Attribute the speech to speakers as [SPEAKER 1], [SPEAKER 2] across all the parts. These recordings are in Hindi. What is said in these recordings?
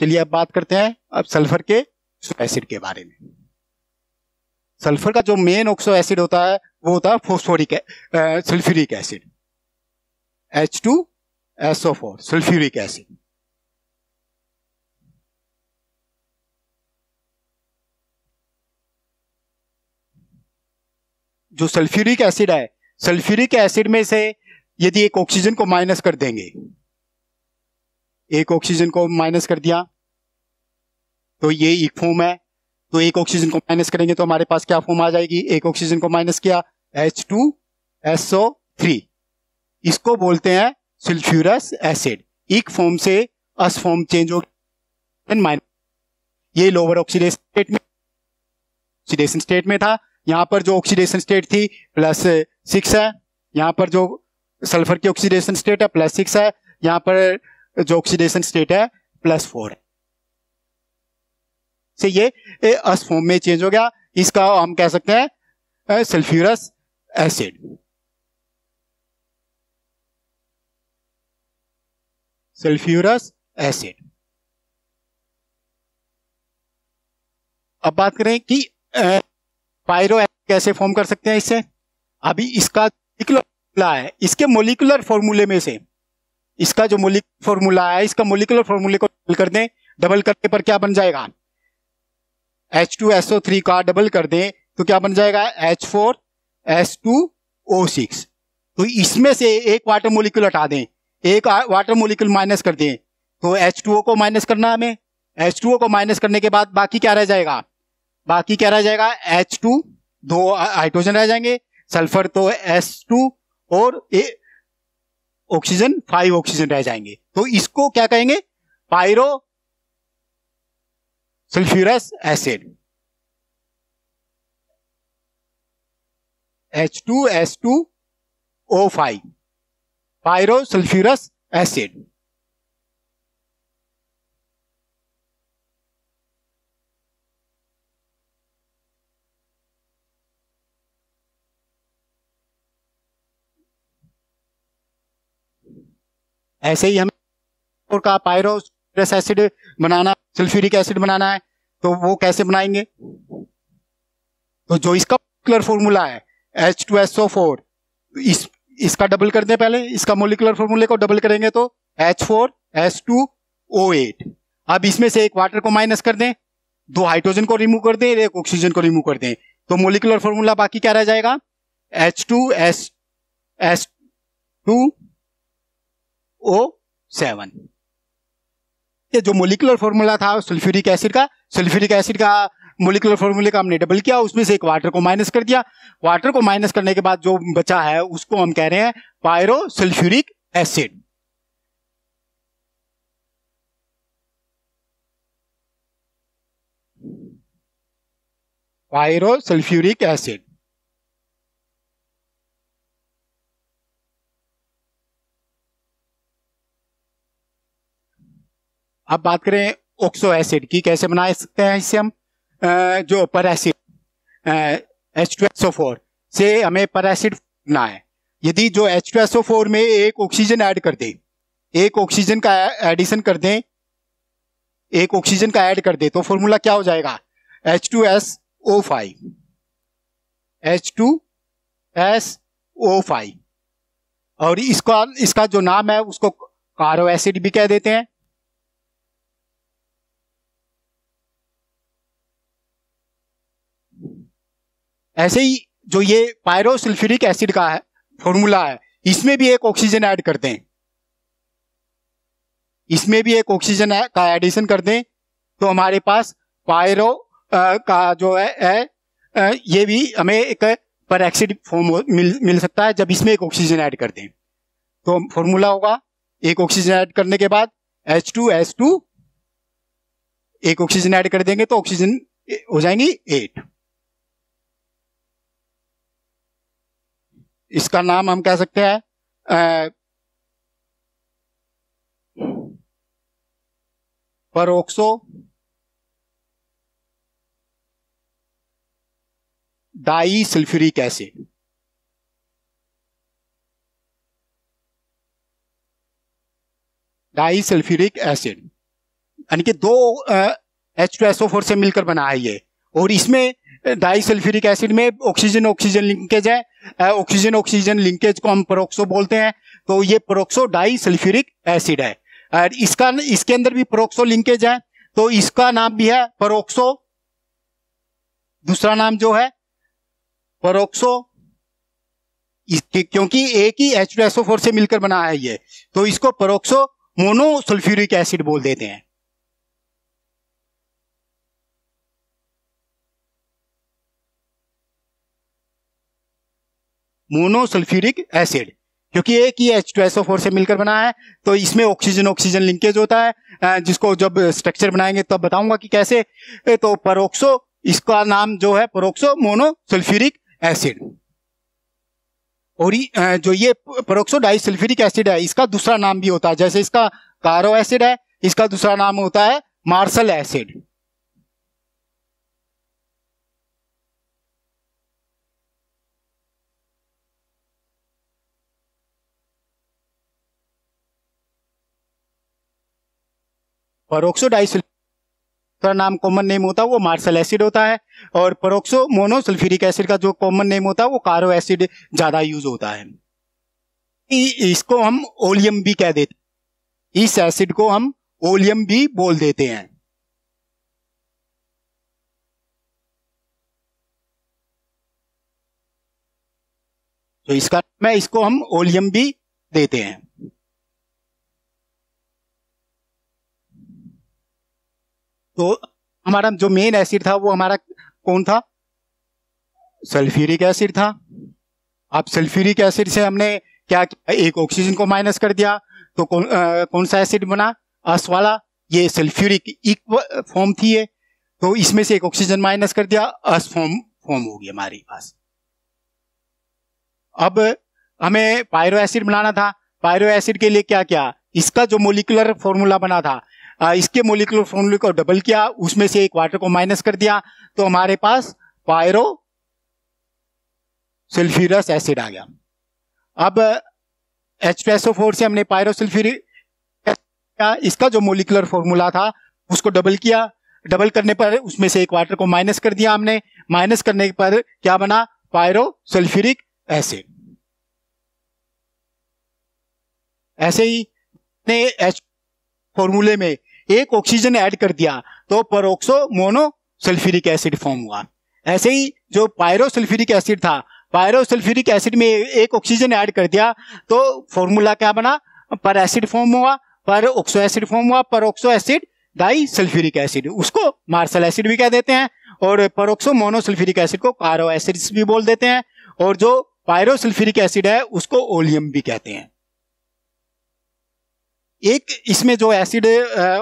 [SPEAKER 1] चलिए अब बात करते हैं अब सल्फर के एसिड के बारे में सल्फर का जो मेन ऑक्सो एसिड होता है वो होता है phosphoric sulphuric acid H two SO four sulphuric acid जो सल्फ्यूरिक एसिड है सल्फ्यूरिक एसिड में से यदि एक ऑक्सीजन को माइनस कर देंगे एक ऑक्सीजन को माइनस कर दिया तो ये एक फॉर्म है तो एक ऑक्सीजन को माइनस करेंगे तो हमारे पास क्या फॉर्म आ जाएगी एक ऑक्सीजन को माइनस किया एच टू एसओ थ्री इसको बोलते हैं सिल्फ्यूरस एसिड एक फॉर्म से अस फॉर्म चेंज हो माइनस ये लोअर ऑक्सीडेशन स्टेट में ऑक्सीडेशन स्टेट में था यहां पर जो ऑक्सीडेशन स्टेट थी प्लस सिक्स है यहां पर जो सल्फर की ऑक्सीडेशन स्टेट है प्लस सिक्स है यहां पर जो ऑक्सीडेशन स्टेट है प्लस फोर है से ये अस फॉर्म में चेंज हो गया इसका हम कह सकते हैं सल्फ्यूरस एसिड सल्फ्यूरस एसिड अब बात करें कि पायरो कैसे फॉर्म कर सकते हैं इससे अभी इसका है इसके मोलिकुलर फॉर्मूले में से इसका जो मोलिक फॉर्मूला है इसका मोलिकुलर फॉर्मूले को डबल कर दें डबल करने पर क्या बन जाएगा एच टू एसओ थ्री का डबल कर दें तो क्या बन जाएगा H four S two O six तो इसमें से एक वाटर मोलिक्यूल हटा दें एक वाटर मोलिक्यूल माइनस कर दें तो एच टू ओ को माइनस करना है हमें एच टू ओ को माइनस करने के बाद बाकी क्या रह जाएगा बाकी क्या रह जाएगा एच टू दो हाइड्रोजन रह जाएंगे सल्फर तो एस टू और ऑक्सीजन फाइव ऑक्सीजन रह जाएंगे तो इसको क्या कहेंगे pyro sulphurous acid H two S two O five pyro sulphurous acid ऐसे ही हमें का पायरोस एसिड बनाना सल्फ्यूरिक एसिड बनाना है तो वो कैसे बनाएंगे तो जो इसका फॉर्मूला है H two S O four इस इसका डबल कर दें पहले इसका मोलिकुलर फॉर्मूले को डबल करेंगे तो H four S two O eight अब इसमें से एक वाटर को माइनस कर दें दो हाइड्रोजन को रिमूव कर दें एक ऑक्सीजन को रिमूव कर दें तो मोलिकुलर फॉर्मूला बाकी क्या रह जाएगा H two S S two O seven ये जो मोलिकुलर फॉर्मूला था सल्फ्यूरिक एसिड का सल्फ्यूरिक एसिड का मोलिकुलर फॉर्मूले का हमने डबल किया उसमें से एक वाटर को माइनस कर दिया वाटर को माइनस करने के बाद जो बचा है उसको हम कह रहे हैं pyro sulphuric acid pyro sulphuric acid अब बात करें ऑक्सो एसिड की कैसे बना सकते हैं इससे हम जो पर एसिड एच टू फोर से हमें पर एसिड बना है यदि जो एच टू फोर में एक ऑक्सीजन ऐड कर दें एक ऑक्सीजन का एडिशन कर दें एक ऑक्सीजन का ऐड कर दें तो फॉर्मूला क्या हो जाएगा H two S O five H two S O five और इसका इसका जो नाम है उसको कारो एसिड भी कह देते हैं ऐसे ही जो ये पायरोसल्फ्यूरिक एसिड का है फॉर्मूला है इसमें भी एक ऑक्सीजन ऐड कर दें इसमें भी एक ऑक्सीजन का एडिशन कर दें तो हमारे पास पायरो आ, का जो है, है आ, ये भी हमें एक पर एक्सिड फॉर्म मिल मिल सकता है जब इसमें एक ऑक्सीजन ऐड कर दें तो फॉर्मूला होगा एक ऑक्सीजन ऐड करने के बाद एच टू एच टू एक ऑक्सीजन ऐड कर देंगे तो ऑक्सीजन हो जाएंगी एट इसका नाम हम कह सकते हैं peroxo di sulphuric acid di sulphuric acid यानी कि दो एच टू एसओ फोर से मिलकर बना है ये और इसमें डाई सल्फ्यूरिक एसिड में ऑक्सीजन ऑक्सीजन लिंकेज है ऑक्सीजन ऑक्सीजन लिंकेज को हम परोक्सो बोलते हैं तो ये परोक्सो डाई सल्फ्यूरिक एसिड है और इसका इसके अंदर भी परोक्सो लिंकेज है तो इसका नाम भी है परोक्सो दूसरा नाम जो है परोक्सो क्योंकि एक ही एच से मिलकर बना है ये तो इसको परोक्सो मोनोसल्फ्यूरिक एसिड बोल देते हैं मोनोसल्फ्यूरिक एसिड क्योंकि एक ही H two S O four से मिलकर बना है तो इसमें ऑक्सीजन ऑक्सीजन लिंकेज होता है जिसको जब स्ट्रक्चर बनाएंगे तब तो बताऊंगा कि कैसे तो परोक्सो इसका नाम जो है परोक्सो मोनोसल्फ्यूरिक एसिड और जो ये परोक्सो डाइसल्फ्यूरिक एसिड है इसका दूसरा नाम भी होता है जैसे इसका कारो एसिड है इसका दूसरा नाम होता है मार्सल एसिड परोक्सो का नाम कॉमन नेम होता है वो मार्शल एसिड होता है और परोक्सो मोनोसल्फ्यूरिक एसिड का जो कॉमन नेम होता है वो कारो एसिड ज्यादा यूज होता है इसको हम ओलियम भी कह देते इस एसिड को हम ओलियम भी बोल देते हैं तो इसका मैं इसको हम ओलियम भी देते हैं तो हमारा जो मेन एसिड था वो हमारा कौन था सल्फ्यूरिक एसिड था अब सल्फ्यूरिक एसिड से हमने क्या एक ऑक्सीजन को माइनस कर दिया तो कौन आ, कौन सा एसिड बना अस वाला ये सल्फ्यूरिक इक्व फॉर्म थी ये तो इसमें से एक ऑक्सीजन माइनस कर दिया अस फॉर्म फॉर्म होगी हमारे पास अब हमें पायरो एसिड बनाना था पायरो एसिड के लिए क्या क्या इसका जो मोलिकुलर फॉर्मूला बना था इसके मोलिकुलर फॉर्मूले को डबल किया उसमें से एक वाटर को माइनस कर दिया तो हमारे पास पायरो सल्फ्यूरस एसिड आ गया अब एच से हमने पायरोसल्फ्यूरिक इसका जो मोलिकुलर फॉर्मूला था उसको डबल किया डबल करने पर उसमें से एक वाटर को माइनस कर दिया हमने माइनस करने पर क्या बना सल्फ्यूरिक एसिड ऐसे ही ने एच फॉर्मूले में एक ऑक्सीजन ऐड कर दिया तो peroxo mono sulphuric acid form हुआ ऐसे ही जो पायरोसल्फ्यूरिक एसिड था पायरोसल्फ्यूरिक एसिड में एक ऑक्सीजन ऐड कर दिया तो फॉर्मूला क्या बना पर एसिड फॉर्म हुआ पर ऑक्सो एसिड फॉर्म हुआ peroxo acid di sulphuric acid उसको मार्सल एसिड भी कह देते हैं और परोक्सो मोनोसल्फ्यूरिक एसिड को कारो एसिड भी बोल देते हैं और जो पायरोसल्फ्यूरिक एसिड है उसको ओलियम भी कहते हैं एक इसमें जो एसिड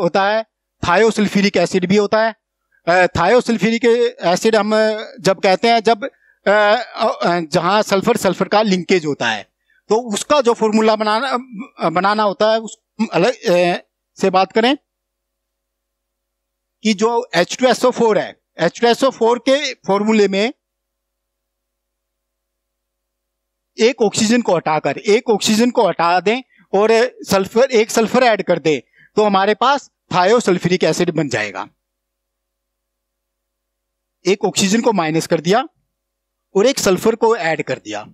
[SPEAKER 1] होता है थायोसल्फ्यूरिक एसिड भी होता है थायोसल्फ्यूरिक एसिड हम जब कहते हैं जब जहां सल्फर सल्फर का लिंकेज होता है तो उसका जो फॉर्मूला बनाना बनाना होता है उस अलग से बात करें कि जो H2SO4 है H2SO4 के फॉर्मूले में एक ऑक्सीजन को हटाकर एक ऑक्सीजन को हटा दें और सल्फर एक सल्फर ऐड कर दे तो हमारे पास थायोसल्फ्यूरिक एसिड बन जाएगा एक ऑक्सीजन को माइनस कर दिया और एक सल्फर को ऐड कर दिया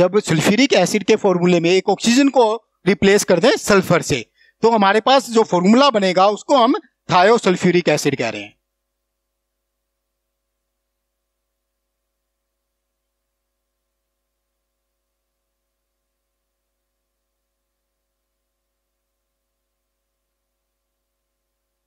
[SPEAKER 1] जब सल्फ्यूरिक एसिड के फॉर्मूले में एक ऑक्सीजन को रिप्लेस कर दें सल्फर से तो हमारे पास जो फॉर्मूला बनेगा उसको हम थायोसल्फ्यूरिक एसिड कह रहे हैं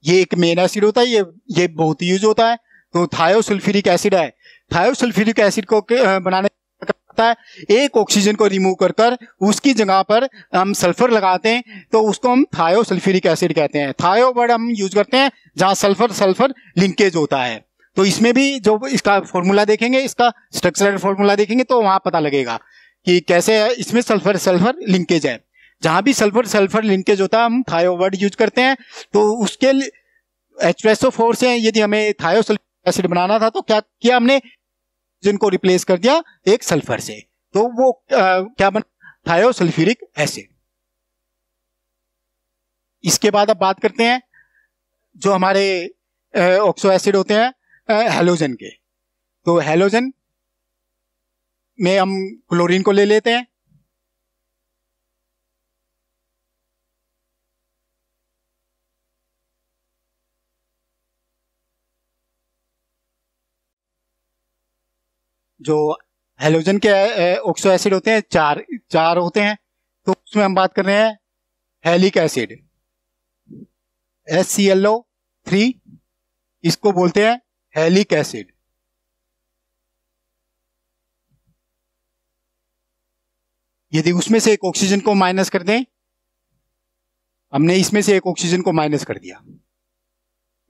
[SPEAKER 1] ये एक मेन एसिड होता है ये ये बहुत यूज होता है तो थायोसुल्फ्यूरिक एसिड है थायोसुल्फ्यूरिक एसिड को बनाने करता है एक ऑक्सीजन को रिमूव कर कर उसकी जगह पर हम सल्फर लगाते हैं तो उसको हम थायोसल्फ्यूरिक एसिड कहते हैं थायो वर्ड हम यूज करते हैं जहां सल्फर सल्फर लिंकेज होता है तो इसमें भी जो इसका फॉर्मूला देखेंगे इसका स्ट्रक्चरल फॉर्मूला देखेंगे तो वहां पता लगेगा कि कैसे है इसमें सल्फर सल्फर लिंकेज है जहां भी सल्फर सल्फर लिंकेज होता है हम थायो वर्ड यूज करते हैं तो उसके एचप्रेसो फोर से यदि हमें थायो एसिड बनाना था तो क्या किया हमने जिनको रिप्लेस कर दिया एक सल्फर से तो वो आ, क्या बन थायो सल्फ्यूरिक एसिड इसके बाद अब बात करते हैं जो हमारे ऑक्सो एसिड होते हैं हेलोजन के तो हेलोजन में हम क्लोरीन को ले लेते हैं जो हेलोजन के ऑक्सो एसिड होते हैं चार चार होते हैं तो उसमें हम बात कर रहे हैं halic acid S C L O three इसको बोलते हैं हेलिक एसिड यदि उसमें से एक ऑक्सीजन को माइनस कर दें हमने इसमें से एक ऑक्सीजन को माइनस कर दिया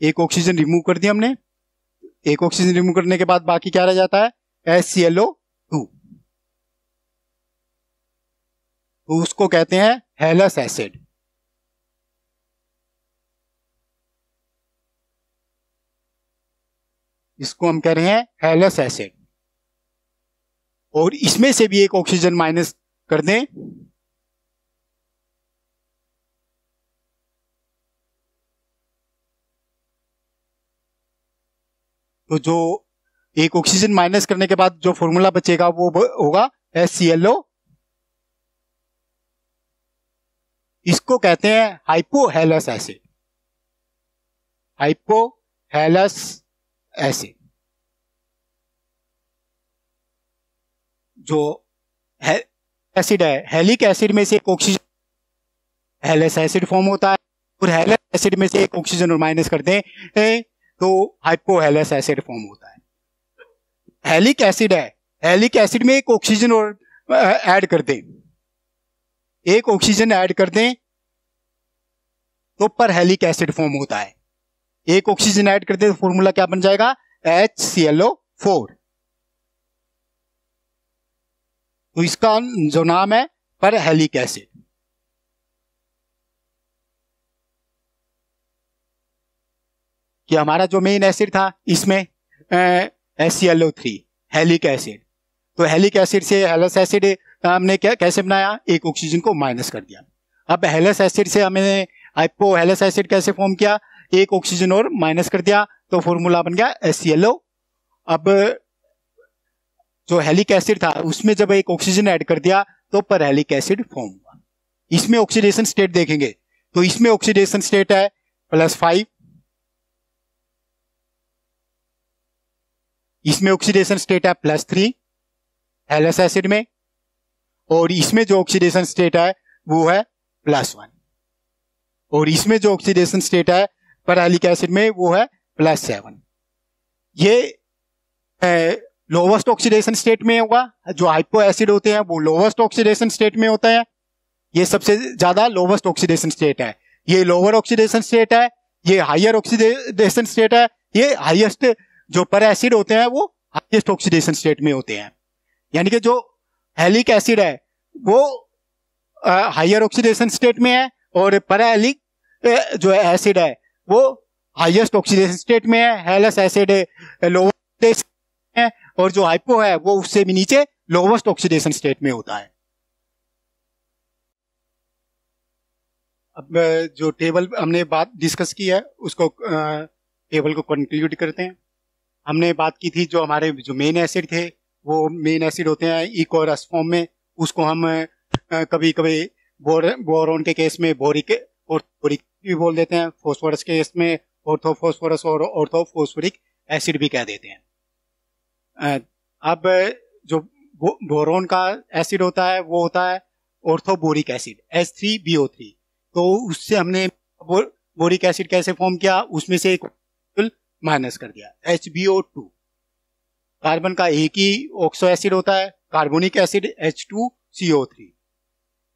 [SPEAKER 1] एक ऑक्सीजन रिमूव कर दिया हमने एक ऑक्सीजन रिमूव करने के बाद बाकी क्या रह जाता है HClO2 उसको कहते हैं हेलस एसिड इसको हम कह रहे हैं हेलस एसिड और इसमें से भी एक ऑक्सीजन माइनस कर दें तो जो एक ऑक्सीजन माइनस करने के बाद जो फॉर्मूला बचेगा वो होगा एस सी एल ओ इसको कहते हैं हाइपोहेलस एसिड हाइपोहेलस एसिड जो एसिड है हेलिक एसिड में से एक ऑक्सीजन हेलस एसिड फॉर्म होता है और हेलस एसिड में से एक ऑक्सीजन और माइनस करते हैं तो हाइपोहेलस एसिड फॉर्म होता है हेलिक एसिड है हेलिक एसिड में एक ऑक्सीजन और ऐड कर दें एक ऑक्सीजन ऐड कर दें तो पर हेलिक एसिड फॉर्म होता है एक ऑक्सीजन ऐड कर दें तो फॉर्मूला क्या बन जाएगा H C L O four तो इसका जो नाम है पर हेलिक एसिड कि हमारा जो मेन एसिड था इसमें HClO3 हेलिक एसिड तो हेलिक एसिड से हेलस एसिड हमने क्या कैसे बनाया एक ऑक्सीजन को माइनस कर दिया अब हेलस एसिड से हमने आइपो हेलस एसिड कैसे फॉर्म किया एक ऑक्सीजन और माइनस कर दिया तो फॉर्मूला बन गया एस अब जो हेलिक एसिड था उसमें जब एक ऑक्सीजन ऐड कर दिया तो पर हेलिक एसिड फॉर्म हुआ इसमें ऑक्सीडेशन स्टेट देखेंगे तो इसमें ऑक्सीडेशन स्टेट है प्लस फाइव इसमें ऑक्सीडेशन स्टेट है प्लस थ्री हेलस एसिड में और इसमें जो ऑक्सीडेशन स्टेट है वो है प्लस वन और इसमें जो ऑक्सीडेशन स्टेट है पैरालिक एसिड में वो है प्लस सेवन ये लोवेस्ट ऑक्सीडेशन स्टेट में होगा जो हाइपो एसिड होते हैं वो लोवेस्ट ऑक्सीडेशन स्टेट में होता है ये सबसे ज्यादा लोवेस्ट ऑक्सीडेशन स्टेट है ये लोअर ऑक्सीडेशन स्टेट है ये हायर ऑक्सीडेशन स्टेट है ये हाइएस्ट जो पर एसिड होते हैं वो हाइएस्ट ऑक्सीडेशन स्टेट में होते हैं यानी कि जो हेलिक एसिड है वो हायर ऑक्सीडेशन स्टेट में है और पर एलिक जो एसिड है वो हाइएस्ट ऑक्सीडेशन स्टेट में है हेलस एसिड है और जो हाइपो है वो उससे भी नीचे लोवेस्ट ऑक्सीडेशन स्टेट में होता है अब जो टेबल हमने बात डिस्कस की है उसको टेबल को कंक्लूड करते हैं हमने बात की थी जो हमारे जो मेन एसिड थे वो मेन एसिड होते हैं ई कोरस फॉर्म में उसको हम कभी कभी बोर बोरोन के केस में बोरिक और बोरिक भी बोल देते हैं फॉस्फोरस के केस में ऑर्थोफॉस्फोरस और ऑर्थोफोस्फोरिक एसिड भी कह देते हैं अब जो बोरोन का एसिड होता है वो होता है orthoboric acid S three B O three तो उससे हमने बोरिक एसिड कैसे फॉर्म किया उसमें से एक माइनस कर दिया H B O two carbon का एक ही ऑक्सो एसिड होता है carbonic acid H two C O three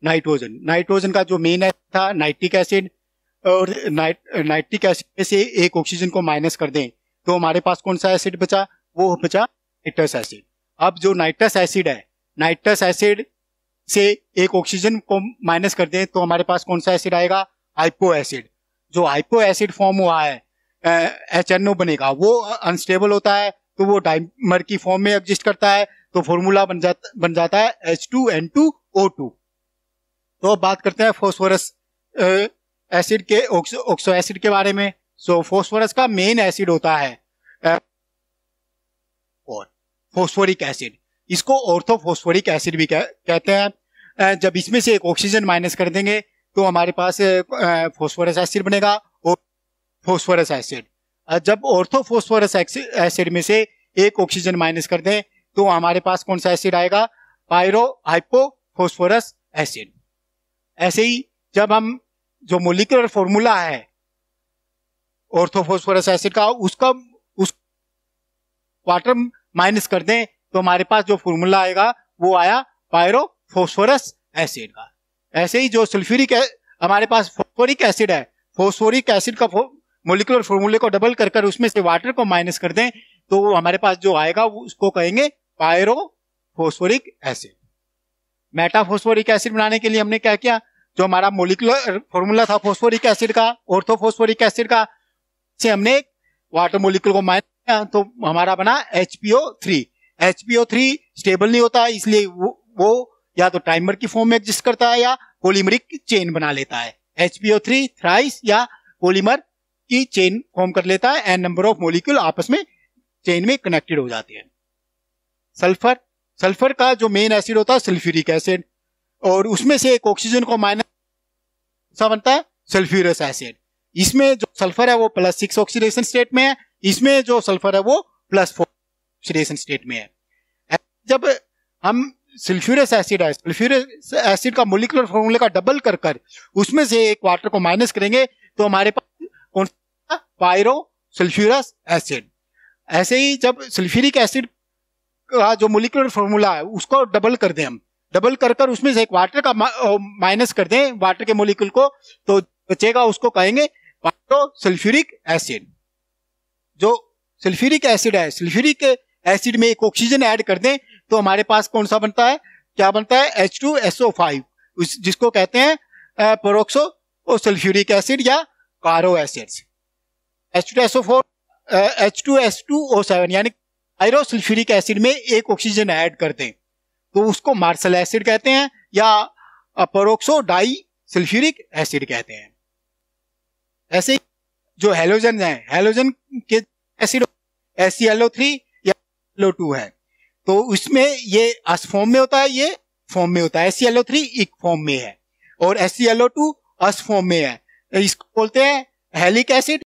[SPEAKER 1] nitrogen nitrogen का जो मेन था नाइट्रिक एसिड और नाइट्रिक एसिड में से एक ऑक्सीजन को माइनस कर दें तो हमारे पास कौन सा एसिड बचा वो बचा नाइट्रस एसिड अब जो नाइट्रस एसिड है नाइट्रस एसिड से एक ऑक्सीजन को माइनस कर दें तो हमारे पास कौन सा एसिड आएगा हाइपो एसिड जो हाइपो एसिड फॉर्म हुआ है एच एन ओ बनेगा वो अनस्टेबल होता है तो वो डाइमर की फॉर्म में एग्जिस्ट करता है तो फॉर्मूला बन जाता बन जाता है H two N two O two तो अब बात करते हैं फोस्फोरस एसिड के ऑक्सो एसिड के बारे में सो so, फोस्फोरस का मेन एसिड होता है और फॉस्फोरिक एसिड इसको ऑर्थोफॉस्फोरिक एसिड भी कह, कहते हैं जब इसमें से एक ऑक्सीजन माइनस कर देंगे तो हमारे पास फोस्फोरस एसिड बनेगा फोस्फोरस एसिड जब फोस्फोरस एसिड में से एक ऑक्सीजन माइनस कर दें तो हमारे पास कौन सा एसिड आएगा पायरो हाइपोफोस्फोरस एसिड ऐसे ही जब हम जो मोलिकुलर फॉर्मूला है ऑर्थोफोस्फोरस एसिड का उसका उस वाटर माइनस कर दें तो हमारे पास जो फॉर्मूला आएगा वो आया फोस्फोरस एसिड का ऐसे ही जो सल्फ्यूरिक हमारे पास फोस्फोरिक एसिड है फोस्फोरिक एसिड का फो, मोलिकुलर फॉर्मूले को डबल कर कर उसमें से वाटर को माइनस कर दें तो हमारे पास जो आएगा उसको कहेंगे pyro phosphoric acid metaphosphoric acid बनाने के लिए हमने क्या किया जो हमारा मोलिकुलर फॉर्मूला था फोस्फोरिक एसिड का ऑर्थोफोस्फोरिक एसिड का से हमने वाटर मोलिकुल को माइनस किया तो हमारा बना HPO three HPO three stable नहीं होता इसलिए वो, वो या तो टाइमर की फॉर्म में एग्जिस्ट करता है या पोलिमरिक चेन बना लेता है एचपीओ थ्री थ्राइस या पोलिमर की चेन फॉर्म कर लेता है एंड नंबर ऑफ मोलिक्यूल आपस में चेन में कनेक्टेड हो जाते हैं सल्फर सल्फर का जो मेन एसिड होता है सल्फ्यूरिक एसिड और उसमें से एक ऑक्सीजन को माइनस सा बनता है सल्फ्यूरस एसिड इसमें जो सल्फर है वो प्लस सिक्स ऑक्सीडेशन स्टेट में है इसमें जो सल्फर है वो प्लस फोर ऑक्सीडेशन स्टेट में है जब हम सल्फ्यूरस एसिड है सल्फ्यूरस एसिड का मोलिकुलर फॉर्मूले का डबल कर कर उसमें से एक वाटर को माइनस करेंगे तो हमारे पास कौन पायरो सल्फ्यूरस एसिड ऐसे ही जब सल्फ्यूरिक एसिड का जो मोलिकुलर फॉर्मूला है उसको डबल कर दें हम डबल कर कर उसमें से एक वाटर का माइनस कर दें वाटर के मोलिकुल को तो बचेगा उसको कहेंगे पायरो सल्फ्यूरिक एसिड जो सल्फ्यूरिक एसिड है सल्फ्यूरिक एसिड में एक ऑक्सीजन ऐड कर दें तो हमारे पास कौन सा बनता है क्या बनता है H two S O five जिसको कहते हैं परोक्सो सल्फ्यूरिक एसिड या Caro acids H two SO four H two S two O seven यानी आयरोसल्फ्यूरिक एसिड में एक ऑक्सीजन ऐड कर दें तो उसको मार्शल एसिड कहते हैं या परोक्सो डाई सल्फ्यूरिक एसिड कहते हैं ऐसे जो हेलोजन हैं हेलोजन के एसिड एस थ्री या एलो टू है तो उसमें ये अस फॉर्म में होता है ये फॉर्म में होता है एस थ्री एक फॉर्म में है और एस टू अस फॉर्म में है इसको बोलते हैं हेलिक एसिड